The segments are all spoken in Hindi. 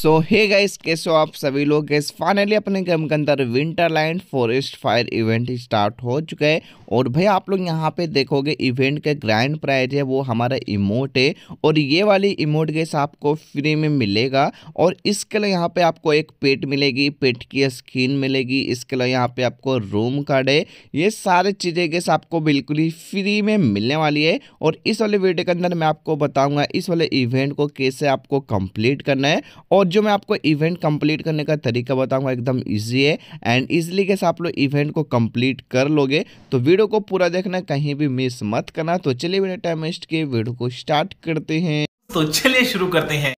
सो हे गाइस कैसे हो आप सभी लोग गैस फाइनली अपने गेम के अंदर winter land forest fire event start हो चुका है और भाई आप लोग यहाँ पे देखोगे इवेंट के ग्रैंड प्राइज है वो हमारा इमोट है और ये वाली इमोट गैस आपको फ्री में मिलेगा और इसके लिए यहाँ पे आपको एक पेट मिलेगी पेट की स्क्रीन मिलेगी इसके लिए यहाँ पे आपको रूम कार्ड है ये सारे चीज़ें गैस आपको बिल्कुल ही फ्री में मिलने वाली है और इस वाले वीडियो के अंदर मैं आपको बताऊँगा इस वाले इवेंट को कैसे आपको कंप्लीट करना है और जो मैं आपको इवेंट कंप्लीट करने का तरीका बताऊंगा एकदम इजी है एंड ईजिली कैसे आप लोग इवेंट को कंप्लीट कर लोगे तो वीडियो को पूरा देखना कहीं भी मिस मत करना तो चलिए बिना टाइम वेस्ट के वीडियो को स्टार्ट करते हैं तो चलिए शुरू करते हैं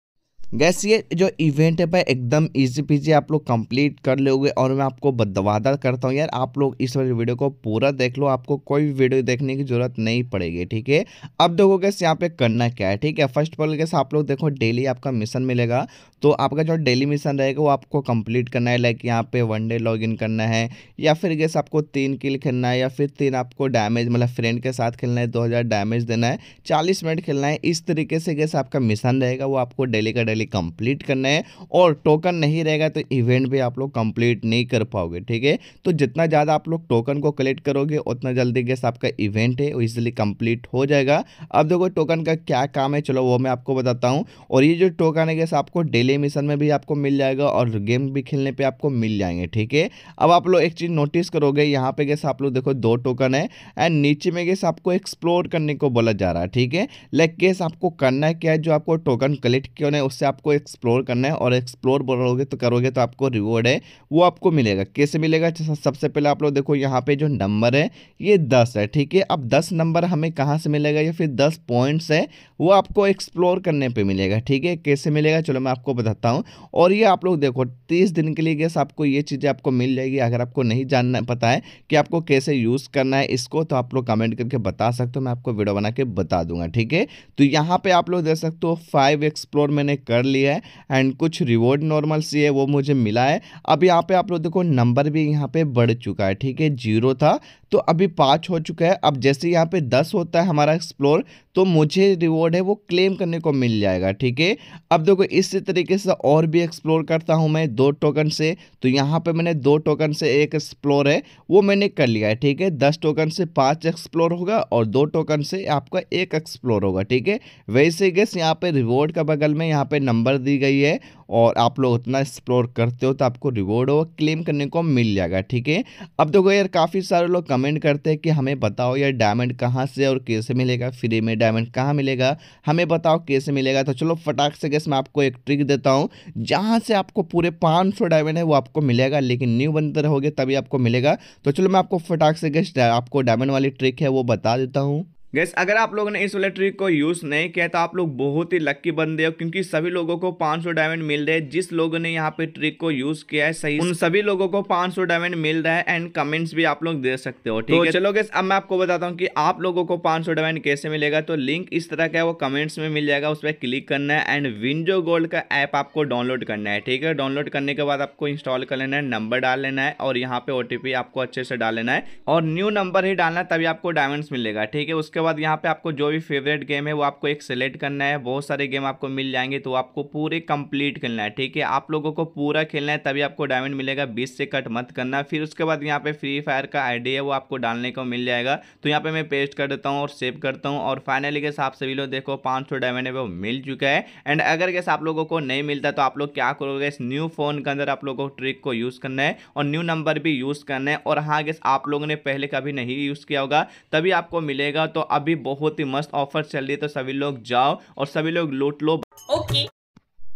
गैस ये जो इवेंट है भाई एकदम ईजी पीजी आप लोग कंप्लीट कर लोगे और मैं आपको बदवादा करता हूँ यार आप लोग इस वाली वीडियो को पूरा देख लो आपको कोई भी वीडियो देखने की जरूरत नहीं पड़ेगी ठीक है अब देखो गैस यहाँ पे करना क्या है ठीक है फर्स्ट ऑफ ऑल गैस आप लोग देखो डेली आपका मिशन मिलेगा तो आपका जो डेली मिशन रहेगा वो आपको कंप्लीट करना है लाइक यहाँ पे वन डे लॉग इन करना है या फिर गैस आपको तीन किल खेलना है या फिर तीन आपको डैमेज मतलब फ्रेंड के साथ खेलना है दो डैमेज देना है चालीस मिनट खेलना है इस तरीके से गैस आपका मिशन रहेगा वो आपको डेली का डेली लिए कंप्लीट करना है और टोकन नहीं रहेगा तो इवेंट भी आप लोग कंप्लीट नहीं कर पाओगे ठीक है तो जितना ज़्यादा आप लोग टोकन को कलेक्ट करोगे उतना जल्दी गैस आपका इवेंट है इसलिए कंप्लीट हो जाएगा अब देखो टोकन का क्या काम है चलो वो मैं आपको बताता हूँ और ये जो टोकन है गैस आपको डेली मिशन में भी आपको मिल जाएगा और गेम भी खेलने पर आपको मिल जाएंगे ठीक है अब आप लोग एक चीज़ नोटिस करोगे यहाँ पर गैस आप लोग देखो दो टोकन है एंड नीचे में गैस आपको एक्सप्लोर करने को बोला जा रहा है ठीक है लेकिन गैस आपको करना है क्या है जो आपको टोकन कलेक्ट किया उससे आपको एक्सप्लोर करना है और एक्सप्लोर बोलोगे तो करोगे तो आपको रिवॉर्ड है वो आपको मिलेगा कैसे मिलेगा सबसे पहले आप लोग देखो यहाँ पे जो नंबर है ये दस है ठीक है अब दस नंबर हमें कहाँ से मिलेगा या फिर दस पॉइंट्स है वो आपको एक्सप्लोर करने पर मिलेगा ठीक है कैसे मिलेगा चलो मैं आपको बताता हूँ और ये आप लोग देखो तीस दिन के लिए गैस आपको ये चीज़ें आपको मिल जाएगी अगर आपको नहीं जानना पता है कि आपको कैसे यूज़ करना है इसको तो आप लोग कमेंट करके बता सकते हो मैं आपको वीडियो बना के बता दूंगा ठीक है तो यहाँ पे आप लोग देख सकते हो फाइव एक्सप्लोर मैंने कर लिया है एंड कुछ रिवॉर्ड नॉर्मल सी है वो मुझे मिला है अब यहाँ पे आप लोग देखो नंबर भी यहाँ पे बढ़ चुका है ठीक है जीरो था तो अभी पाँच हो चुका है अब जैसे यहाँ पे दस होता है हमारा एक्सप्लोर तो मुझे रिवॉर्ड है वो क्लेम करने को मिल जाएगा ठीक है अब देखो इसी तरीके से और भी एक्सप्लोर करता हूँ मैं दो टोकन से तो यहाँ पे मैंने दो टोकन से एक एक्सप्लोर है वो मैंने कर लिया है ठीक है दस टोकन से पाँच एक्सप्लोर होगा और दो टोकन से आपका एक एक्सप्लोर होगा ठीक है वैसे गैस यहाँ पर रिवॉर्ड का बगल में यहाँ पर नंबर दी गई है और आप लोग उतना एक्सप्लोर करते हो तो आपको रिवॉर्ड और क्लेम करने को मिल जाएगा ठीक है अब देखो यार काफ़ी सारे लोग कमेंट करते हैं कि हमें बताओ यार डायमंड कहाँ से और कैसे मिलेगा फ्री में डायमंड कहाँ मिलेगा हमें बताओ कैसे मिलेगा तो चलो फटाक से गैस मैं आपको एक ट्रिक देता हूँ जहाँ से आपको पूरे पाँच सौ डायमंड है वो आपको मिलेगा लेकिन न्यू बनते रहोगे तभी आपको मिलेगा तो चलो मैं आपको फटाक से गैस आपको डायमंड वाली ट्रिक है वो बता देता हूँ गैस अगर आप लोगों ने इस वाले ट्रिक को यूज़ नहीं किया तो आप लोग बहुत ही लक्की बंदे हो क्योंकि सभी लोगों को 500 डायमंड मिल रहे हैं जिस लोगों ने यहाँ पे ट्रिक को यूज़ किया है सही उन सभी लोगों को 500 डायमंड मिल रहा है एंड कमेंट्स भी आप लोग दे सकते हो ठीक तो है चलो गैस अब मैं आपको बताता हूँ कि आप लोगों को पाँच डायमंड कैसे मिलेगा तो लिंक इस तरह का है वो कमेंट्स में मिल जाएगा उस पर क्लिक करना है एंड विंजो गोल्ड का ऐप आपको डाउनलोड करना है ठीक है डाउनलोड करने के बाद आपको इंस्टॉल कर लेना है नंबर डाल लेना है और यहाँ पे ओ आपको अच्छे से डाल लेना है और न्यू नंबर ही डालना है तभी आपको डायमंड्स मिलेगा ठीक है उसके बाद यहाँ पे आपको जो भी फेवरेट गेम है वो आपको एक सेलेक्ट करना है बहुत सारे गेम आपको मिल जाएंगे तो आपको पूरे कंप्लीट खेलना है ठीक है आप लोगों को पूरा खेलना है तभी आपको डायमंड मिलेगा बीस से कट मत करना फिर उसके बाद यहाँ पे फ्री फायर का आईडी है वो आपको डालने को मिल जाएगा तो यहाँ पे मैं पेस्ट कर देता हूँ और सेव करता हूँ और फाइनली कैसे आप सभी लोग देखो पाँच सौ डायमंड है वो मिल चुका है एंड अगर कैसे आप लोगों को नहीं मिलता तो आप लोग क्या करोगे इस न्यू फोन के अंदर आप लोगों को ट्रिक को यूज़ करना है और न्यू नंबर भी यूज़ करना है और हाँ गैस आप लोगों ने पहले कभी नहीं यूज़ किया होगा तभी आपको मिलेगा तो अभी बहुत ही मस्त ऑफर चल रही है तो सभी लोग जाओ और सभी लोग लूट लो ओके okay.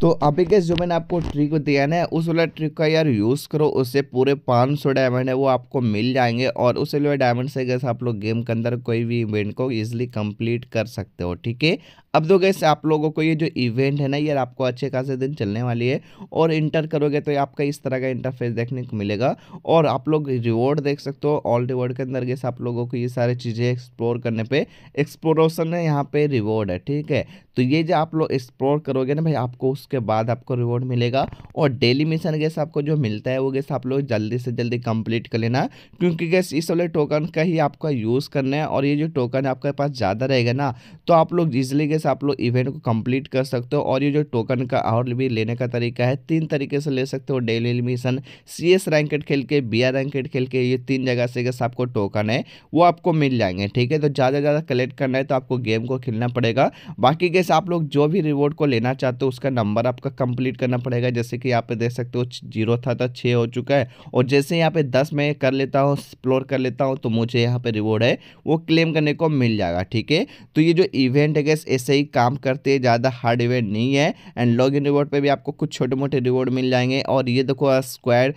तो अभी के जो मैंने आपको ट्रिक दिया ना उस वाला ट्रिक का यार यूज़ करो उससे पूरे 500 डायमंड है वो आपको मिल जाएंगे और उस वाले डायमंड से गैस आप लोग गेम के अंदर कोई भी इवेंट को ईजिली कंप्लीट कर सकते हो ठीक है अब तो गैस आप लोगों को ये जो इवेंट है ना यार आपको अच्छे खासे दिन चलने वाली है और इंटर करोगे तो आपका इस तरह का इंटरफेस देखने को मिलेगा और आप लोग रिवॉर्ड देख सकते हो ऑल रिवॉर्ड के अंदर गैस आप लोगों को ये सारी चीज़ें एक्सप्लोर करने पर एक्सप्लोरेशन है यहाँ पर रिवॉर्ड है ठीक है तो ये जो आप लोग एक्सप्लोर करोगे ना भाई आपको उस उसके बाद आपको रिवॉर्ड मिलेगा और डेली मिशन गैस आपको जो मिलता है वो गैस आप लोग जल्दी से जल्दी कंप्लीट कर लेना क्योंकि गैस इस वाले टोकन का ही आपका यूज़ करना है और ये जो टोकन आपके पास ज़्यादा रहेगा ना तो आप लोग इजिली गैस आप लोग इवेंट को कम्प्लीट कर सकते हो और ये जो टोकन का और भी लेने का तरीका है तीन तरीके से ले सकते हो daily mission C S ranked खेल के बी आर रैंकेट खेल के ये तीन जगह से गैस आपको टोकन है वो आपको मिल जाएंगे ठीक है तो ज़्यादा से ज़्यादा कलेक्ट करना है तो आपको गेम को खेलना पड़ेगा बाकी गैस आप लोग जो भी रिवॉर्ड को लेना चाहते हो उसका नंबर नंबर आपका कंप्लीट करना पड़ेगा जैसे कि यहाँ पे देख सकते हो जीरो था तो छः हो चुका है और जैसे यहाँ पे दस मैं कर लेता हूँ एक्सप्लोर कर लेता हूँ तो मुझे यहाँ पे रिवॉर्ड है वो क्लेम करने को मिल जाएगा ठीक है तो ये जो इवेंट है गैस ऐसे ही काम करते हैं ज़्यादा हार्ड इवेंट नहीं है एंड लॉग इन रिवॉर्ड पर भी आपको कुछ छोटे मोटे रिवॉर्ड मिल जाएंगे और ये देखो स्क्वायर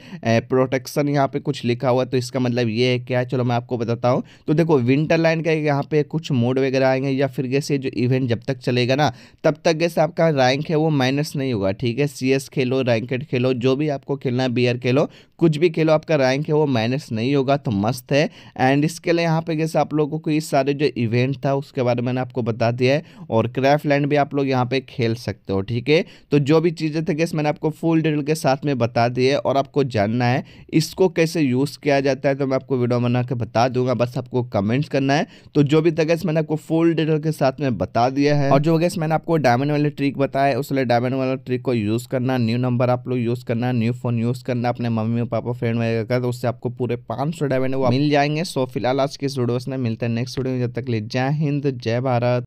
प्रोटेक्शन यहाँ पर कुछ लिखा हुआ तो इसका मतलब ये है क्या है चलो मैं आपको बताता हूँ तो देखो विंटर लाइन का यहाँ पे कुछ मोड वगैरह आएंगे या फिर गैसे जो इवेंट जब तक चलेगा ना तब तक जैसे आपका रैंक है वो माइनस स्ट्रेस नहीं होगा ठीक है सी एस खेलो रैंकेट खेलो जो भी आपको खेलना है बियर खेलो कुछ भी खेलो आपका रैंक है वो माइनस नहीं होगा तो मस्त है एंड इसके लिए यहाँ पे जैसे आप लोगों को ये सारे जो इवेंट था उसके बारे में मैंने आपको बता दिया है और क्राफ्ट लैंड भी आप लोग यहाँ पे खेल सकते हो ठीक है तो जो भी चीज़ें थे गैस मैंने आपको फुल डिटेल के साथ में बता दिए और आपको जानना है इसको कैसे यूज़ किया जाता है तो मैं आपको वीडियो बना के बता दूंगा बस आपको कमेंट्स करना है तो जो भी था गैस मैंने आपको फुल डिटेल के साथ में बता दिया है और जो गैस मैंने आपको डायमंड वाले ट्रिक बताया उसलिए डायमंड वाला ट्रिक को यूज़ करना न्यू नंबर आप लोग यूज़ करना न्यू फोन यूज़ करना अपने मम्मी पापा फ्रेंड वगैरह का तो उससे आपको पूरे पाँच सौ डायमंड मिल जाएंगे सो फिलहाल आज के इस वीडियो में मिलते हैं नेक्स्ट वीडियो में जब तक ले जय हिंद जय भारत